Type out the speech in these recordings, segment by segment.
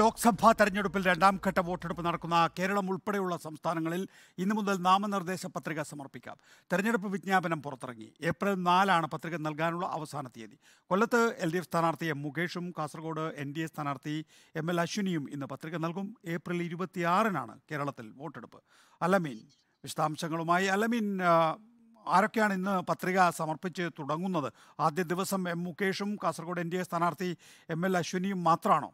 ലോക്സഭാ തെരഞ്ഞെടുപ്പിൽ രണ്ടാം ഘട്ട വോട്ടെടുപ്പ് നടക്കുന്ന കേരളം ഉൾപ്പെടെയുള്ള സംസ്ഥാനങ്ങളിൽ ഇന്നു മുതൽ നാമനിർദ്ദേശ പത്രിക സമർപ്പിക്കാം തെരഞ്ഞെടുപ്പ് വിജ്ഞാപനം പുറത്തിറങ്ങി ഏപ്രിൽ നാലാണ് പത്രിക നൽകാനുള്ള അവസാന തീയതി കൊല്ലത്ത് എൽ ഡി എഫ് സ്ഥാനാർത്ഥി എം മുകേഷും കാസർഗോഡ് എൻ ഡി എ സ്ഥാനാർത്ഥി എം എൽ അശ്വിനിയും ഇന്ന് പത്രിക നൽകും ഏപ്രിൽ ഇരുപത്തിയാറിനാണ് കേരളത്തിൽ വോട്ടെടുപ്പ് അലമീൻ വിശദാംശങ്ങളുമായി അലമീൻ ആരൊക്കെയാണ് ഇന്ന് പത്രിക സമർപ്പിച്ച് തുടങ്ങുന്നത് ആദ്യ ദിവസം എം മുകേഷും കാസർഗോഡ് എൻ ഡി എ സ്ഥാനാർത്ഥി എം എൽ അശ്വിനിയും മാത്രമാണോ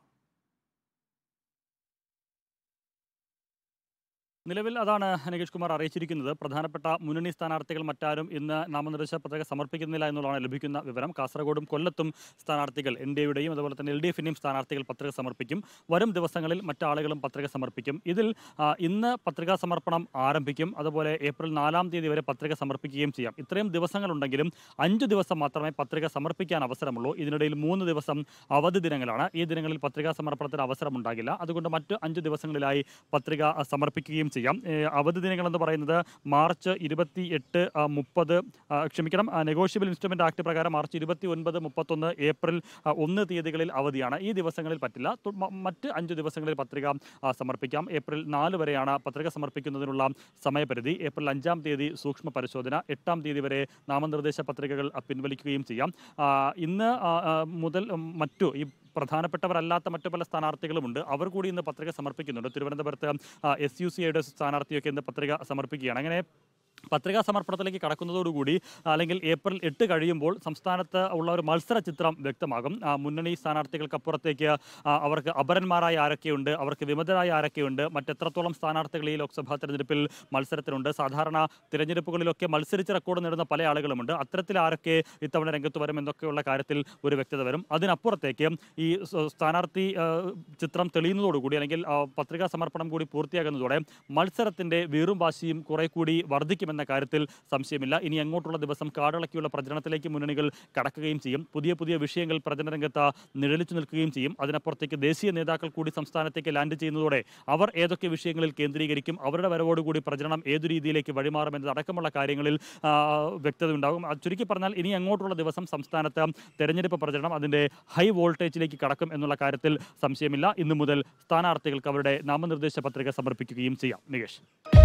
നിലവിൽ അതാണ് നികേഷ് കുമാർ അറിയിച്ചിരിക്കുന്നത് പ്രധാനപ്പെട്ട മുന്നണി സ്ഥാനാർത്ഥികൾ മറ്റാരും ഇന്ന് നാമനിർദ്ദേശ പത്രിക സമർപ്പിക്കുന്നില്ല എന്നുള്ളതാണ് ലഭിക്കുന്ന വിവരം കാസർഗോഡും കൊല്ലത്തും സ്ഥാനാർത്ഥികൾ എൻ ഡി എയുടെയും അതുപോലെ തന്നെ എൽ ഡി എഫിൻ്റെയും സ്ഥാനാർത്ഥികൾ പത്രിക സമർപ്പിക്കും വരും ദിവസങ്ങളിൽ മറ്റാളുകളും പത്രിക സമർപ്പിക്കും ഇതിൽ ഇന്ന് പത്രികാ സമർപ്പണം ആരംഭിക്കും അതുപോലെ ഏപ്രിൽ നാലാം തീയതി വരെ പത്രിക സമർപ്പിക്കുകയും ചെയ്യാം ഇത്രയും ദിവസങ്ങളുണ്ടെങ്കിലും അഞ്ച് ദിവസം മാത്രമേ പത്രിക സമർപ്പിക്കാൻ അവസരമുള്ളൂ ഇതിനിടയിൽ മൂന്ന് ദിവസം അവധി ദിനങ്ങളാണ് ഈ ദിനങ്ങളിൽ പത്രികാ സമർപ്പണത്തിന് അവസരമുണ്ടാകില്ല അതുകൊണ്ട് മറ്റ് അഞ്ച് ദിവസങ്ങളിലായി പത്രിക സമർപ്പിക്കുകയും ചെയ്യാം അവധി ദിനങ്ങൾ എന്ന് പറയുന്നത് മാർച്ച് ഇരുപത്തി എട്ട് മുപ്പത് ക്ഷമിക്കണം നെഗോഷ്യബിൾ ഇൻസ്ട്രുമെൻ്റ് ആക്ട് പ്രകാരം മാർച്ച് ഇരുപത്തി ഒൻപത് മുപ്പത്തൊന്ന് ഏപ്രിൽ ഒന്ന് തീയതികളിൽ അവധിയാണ് ഈ ദിവസങ്ങളിൽ പറ്റില്ല മറ്റ് അഞ്ച് ദിവസങ്ങളിൽ പത്രിക സമർപ്പിക്കാം ഏപ്രിൽ നാല് വരെയാണ് പത്രിക സമർപ്പിക്കുന്നതിനുള്ള സമയപരിധി ഏപ്രിൽ അഞ്ചാം തീയതി സൂക്ഷ്മ പരിശോധന എട്ടാം തീയതി വരെ നാമനിർദ്ദേശ പത്രികകൾ പിൻവലിക്കുകയും ചെയ്യാം ഇന്ന് മുതൽ മറ്റു ഈ പ്രധാനപ്പെട്ടവരല്ലാത്ത മറ്റു പല സ്ഥാനാർത്ഥികളുമുണ്ട് അവർ കൂടി ഇന്ന് പത്രിക സമർപ്പിക്കുന്നുണ്ട് തിരുവനന്തപുരത്ത് എസ് യു സി ഐയുടെ സ്ഥാനാർത്ഥിയൊക്കെ ഇന്ന് പത്രിക സമർപ്പിക്കുകയാണ് അങ്ങനെ പത്രികാ സമർപ്പണത്തിലേക്ക് കടക്കുന്നതോടുകൂടി അല്ലെങ്കിൽ ഏപ്രിൽ എട്ട് കഴിയുമ്പോൾ സംസ്ഥാനത്ത് ഉള്ള ഒരു മത്സര ചിത്രം വ്യക്തമാകും മുന്നണി സ്ഥാനാർത്ഥികൾക്കപ്പുറത്തേക്ക് അവർക്ക് അപരന്മാരായ ആരൊക്കെയുണ്ട് അവർക്ക് വിമതരായ ആരൊക്കെയുണ്ട് മറ്റെത്രത്തോളം സ്ഥാനാർത്ഥികൾ ഈ ലോക്സഭാ തെരഞ്ഞെടുപ്പിൽ മത്സരത്തിനുണ്ട് സാധാരണ തിരഞ്ഞെടുപ്പുകളിലൊക്കെ മത്സരിച്ച് റെക്കോർഡ് നേടുന്ന പല ആളുകളുമുണ്ട് അത്തരത്തിൽ ആരൊക്കെ ഇത്തവണ രംഗത്ത് വരും എന്നൊക്കെയുള്ള കാര്യത്തിൽ ഒരു വ്യക്തത വരും അതിനപ്പുറത്തേക്ക് ഈ സ്ഥാനാർത്ഥി ചിത്രം തെളിയുന്നതോടുകൂടി അല്ലെങ്കിൽ പത്രികാ സമർപ്പണം കൂടി പൂർത്തിയാകുന്നതോടെ മത്സരത്തിൻ്റെ വീറും വാശിയും കുറെ കൂടി വർദ്ധിക്കും സഹായിക്കുമെന്ന കാര്യത്തിൽ സംശയമില്ല ഇനി അങ്ങോട്ടുള്ള ദിവസം കാടിളക്കിയുള്ള പ്രചരണത്തിലേക്ക് മുന്നണികൾ കടക്കുകയും ചെയ്യും പുതിയ പുതിയ വിഷയങ്ങൾ പ്രചരണ രംഗത്ത് നിഴലിച്ചു നിൽക്കുകയും ചെയ്യും അതിനപ്പുറത്തേക്ക് ദേശീയ നേതാക്കൾ കൂടി സംസ്ഥാനത്തേക്ക് ലാൻഡ് ചെയ്യുന്നതോടെ അവർ ഏതൊക്കെ വിഷയങ്ങളിൽ കേന്ദ്രീകരിക്കും അവരുടെ വരവോടുകൂടി പ്രചരണം ഏതു രീതിയിലേക്ക് വഴിമാറുമെന്നതടക്കമുള്ള കാര്യങ്ങളിൽ വ്യക്തത ഉണ്ടാകും ചുരുക്കി പറഞ്ഞാൽ ഇനി അങ്ങോട്ടുള്ള ദിവസം സംസ്ഥാനത്ത് തെരഞ്ഞെടുപ്പ് പ്രചരണം അതിൻ്റെ ഹൈ വോൾട്ടേജിലേക്ക് കടക്കും എന്നുള്ള കാര്യത്തിൽ സംശയമില്ല ഇന്നു മുതൽ സ്ഥാനാർത്ഥികൾക്ക് അവരുടെ നാമനിർദ്ദേശ പത്രിക സമർപ്പിക്കുകയും ചെയ്യാം നികേഷ്